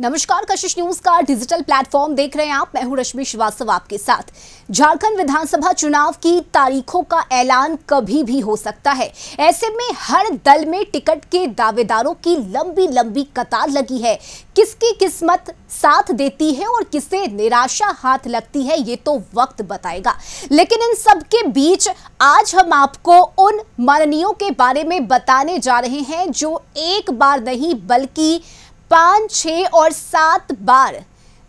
नमस्कार कशिश न्यूज का डिजिटल प्लेटफॉर्म देख रहे हैं आप मैं हूं रश्मि श्रीवास्तव आपके साथ झारखंड विधानसभा चुनाव की तारीखों का ऐलान कभी भी हो सकता है ऐसे में हर दल में टिकट के दावेदारों की लंबी लंबी कतार लगी है किसकी किस्मत साथ देती है और किसे निराशा हाथ लगती है ये तो वक्त बताएगा लेकिन इन सब के बीच आज हम आपको उन माननीयों के बारे में बताने जा रहे हैं जो एक बार नहीं बल्कि पांच छह और सात बार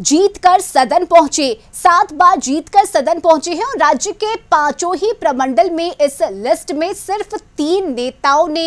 जीतकर सदन पहुंचे सात बार जीतकर सदन पहुंचे हैं और राज्य के पांचों ही प्रमंडल में इस लिस्ट में सिर्फ तीन नेताओं ने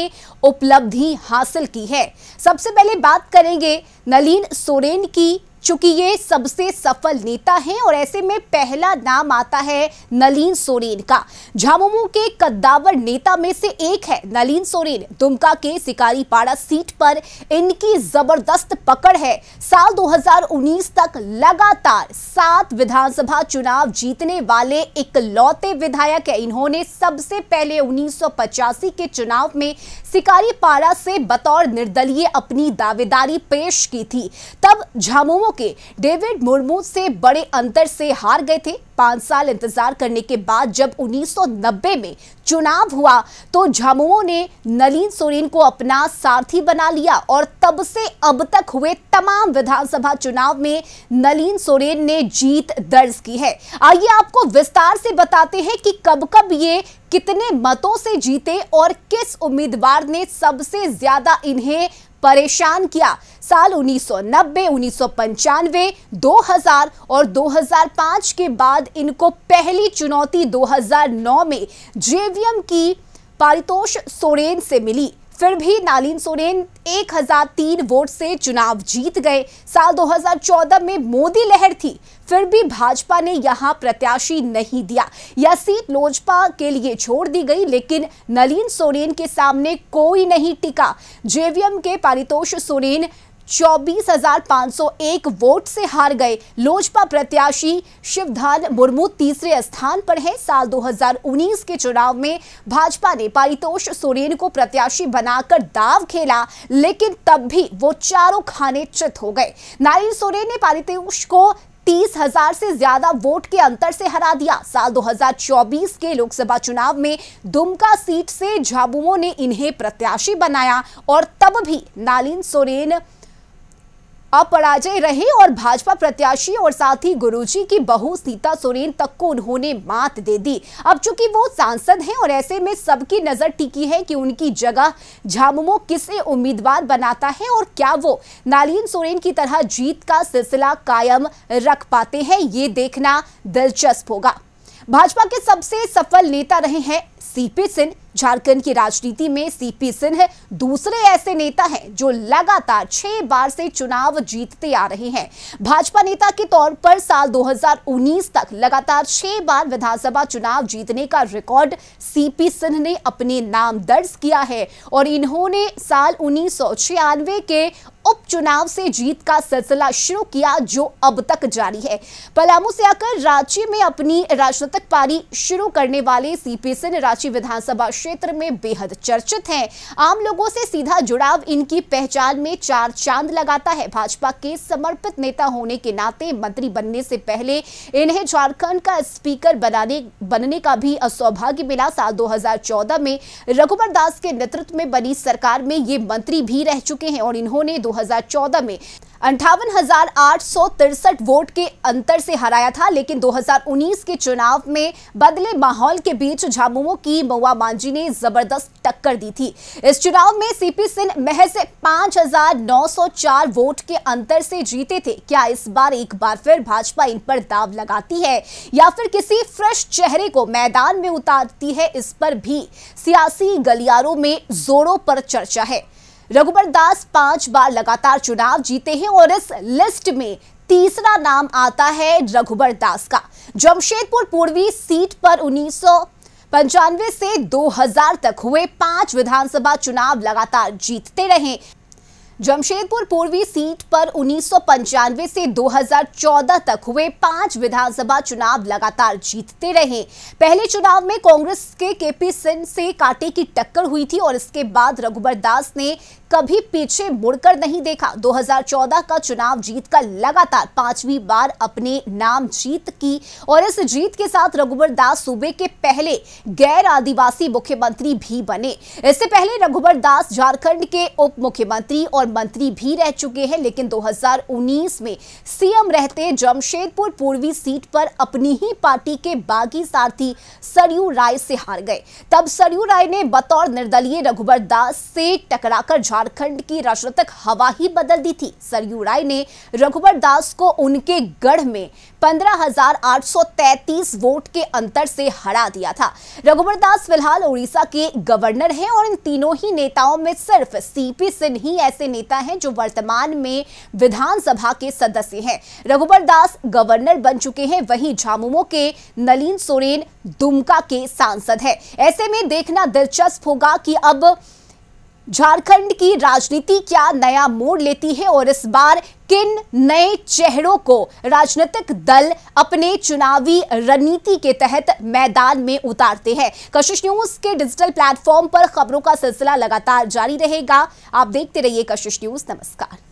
उपलब्धि हासिल की है सबसे पहले बात करेंगे नलीन सोरेन की चूंकि ये सबसे सफल नेता हैं और ऐसे में पहला नाम आता है नलीन सोरेन का झामुमो के कद्दावर नेता में से एक है नलीन सोरेन दुमका के सिकारी पाड़ा सीट पर इनकी जबरदस्त पकड़ है साल 2019 तक लगातार सात विधानसभा चुनाव जीतने वाले इकलौते विधायक है इन्होंने सबसे पहले उन्नीस के चुनाव में सिकारी पाड़ा से बतौर निर्दलीय अपनी दावेदारी पेश की थी तब झामुमो के डेविड मुर्मू से बड़े अंतर से हार गए थे पांच साल इंतजार करने के बाद जब 1990 में चुनाव हुआ तो झामुओं ने नलीन सोरेन को अपना सारथी बना लिया और तब से अब तक हुए तमाम विधानसभा चुनाव में नलीन सोरेन ने जीत दर्ज की है आइए आपको विस्तार से बताते हैं कि कब कब ये कितने मतों से जीते और किस उम्मीदवार ने सबसे ज्यादा इन्हें परेशान किया साल 1990, 1995, 2000 और 2005 के बाद इनको पहली चुनौती 2009 में जेवीएम की पारितोष सोरेन से मिली फिर भी नालीन सोरेन 1003 वोट से चुनाव जीत गए साल 2014 में मोदी लहर थी फिर भी भाजपा ने यहां प्रत्याशी नहीं दिया यह सीट लोजपा के लिए छोड़ दी गई लेकिन नलीन सोरेन के सामने कोई नहीं टिका जेवीएम के पारितोष सोरेन 24,501 वोट से हार गए लोजपा प्रत्याशी शिवधान मुर्मू तीसरे स्थान पर हैं साल 2019 के चुनाव में भाजपा ने पारितोष सोरेन को प्रत्याशी बनाकर दाव खेला लेकिन तब भी वो चारों खाने चित हो गए नारायण सोरेन ने पारितोष को तीस हजार से ज्यादा वोट के अंतर से हरा दिया साल 2024 के लोकसभा चुनाव में दुमका सीट से झाबुओं ने इन्हें प्रत्याशी बनाया और तब भी नालिन सोरेन अपराजय रहे और भाजपा प्रत्याशी और साथ ही गुरु की बहू सीता सोरेन तक को उन्होंने मात दे दी अब चूंकि वो सांसद हैं और ऐसे में सबकी नजर टिकी है कि उनकी जगह झामुमो किसे उम्मीदवार बनाता है और क्या वो नालीन सोरेन की तरह जीत का सिलसिला कायम रख पाते हैं ये देखना दिलचस्प होगा भाजपा के सबसे सफल नेता रहे हैं सीपी सिंह झारखंड की राजनीति में सीपी सिंह दूसरे ऐसे नेता हैं जो लगातार छह बार से चुनाव जीतते आ रहे हैं भाजपा नेता के तौर पर साल 2019 तक लगातार छह बार विधानसभा चुनाव जीतने का रिकॉर्ड सीपी सिंह ने अपने नाम दर्ज किया है और इन्होंने साल उन्नीस के उपचुनाव से जीत का सिलसिला शुरू किया जो अब तक जारी है पलामू से आकर रांची में अपनी राजनीतिक पारी शुरू करने वाले सीपी सिंह रांची विधानसभा क्षेत्र में बेहद चर्चित हैं आम लोगों से सीधा जुड़ाव इनकी पहचान में चार चांद लगाता है भाजपा के समर्पित नेता होने के नाते मंत्री बनने से पहले इन्हें झारखंड का स्पीकर बनाने बनने का भी सौभाग्य मिला साल दो में रघुवर दास के नेतृत्व में बनी सरकार में ये मंत्री भी रह चुके हैं और इन्होंने दो 2014 में अंठावन वोट के अंतर से हराया था लेकिन 2019 के चुनाव में बदले माहौल के बीच झामुमो की मऊआ मांझी ने जबरदस्त टक्कर दी थी इस चुनाव में सीपी सिंह महज 5,904 वोट के अंतर से जीते थे क्या इस बार एक बार फिर भाजपा इन पर दाव लगाती है या फिर किसी फ्रेश चेहरे को मैदान में उतारती है इस पर भी सियासी गलियारों में जोरों पर चर्चा है रघुबर दास पांच बार लगातार चुनाव जीते हैं और इस लिस्ट में तीसरा नाम आता है रघुबर दास का जमशेदपुर पूर्वी सीट पर उन्नीस पंचानवे से 2000 तक हुए पांच विधानसभा चुनाव लगातार जीतते रहे जमशेदपुर पूर्वी सीट पर उन्नीस से 2014 तक हुए पांच विधानसभा चुनाव लगातार जीतते रहे पहले चुनाव में कांग्रेस के केपी सिंह से कांटे की टक्कर हुई थी और इसके बाद रघुबर दास ने कभी पीछे मुड़कर नहीं देखा 2014 का चुनाव जीतकर लगातार पांचवी बार अपने नाम जीत की और इस जीत के साथ रघुबर दास सूबे के पहले गैर आदिवासी मुख्यमंत्री भी बने इससे पहले रघुबर दास झारखंड के उप मुख्यमंत्री और मंत्री भी रह चुके हैं लेकिन 2019 में सीएम रहते जमशेदपुर पूर्वी सीट पर अपनी ही पार्टी के बागी सारथी सरयू राय से हार गए तब सरयू राय ने बतौर निर्दलीय रघुबर दास से टकराकर झारखंड की राजनीतिक हवा ही बदल दी थी सरयू राय ने रघुबर दास को उनके गढ़ में पंद्रह वोट के अंतर से हरा दिया था रघुबर दास फिलहाल उड़ीसा के गवर्नर हैं और इन तीनों ही नेताओं में सिर्फ सीपी सिंह ही ऐसे नेता हैं जो वर्तमान में विधानसभा के सदस्य हैं रघुबर दास गवर्नर बन चुके हैं वहीं झामुमो के नलीन सोरेन दुमका के सांसद हैं ऐसे में देखना दिलचस्प होगा कि अब झारखंड की राजनीति क्या नया मोड़ लेती है और इस बार किन नए चेहरों को राजनीतिक दल अपने चुनावी रणनीति के तहत मैदान में उतारते हैं कशिश न्यूज के डिजिटल प्लेटफॉर्म पर खबरों का सिलसिला लगातार जारी रहेगा आप देखते रहिए कशिश न्यूज नमस्कार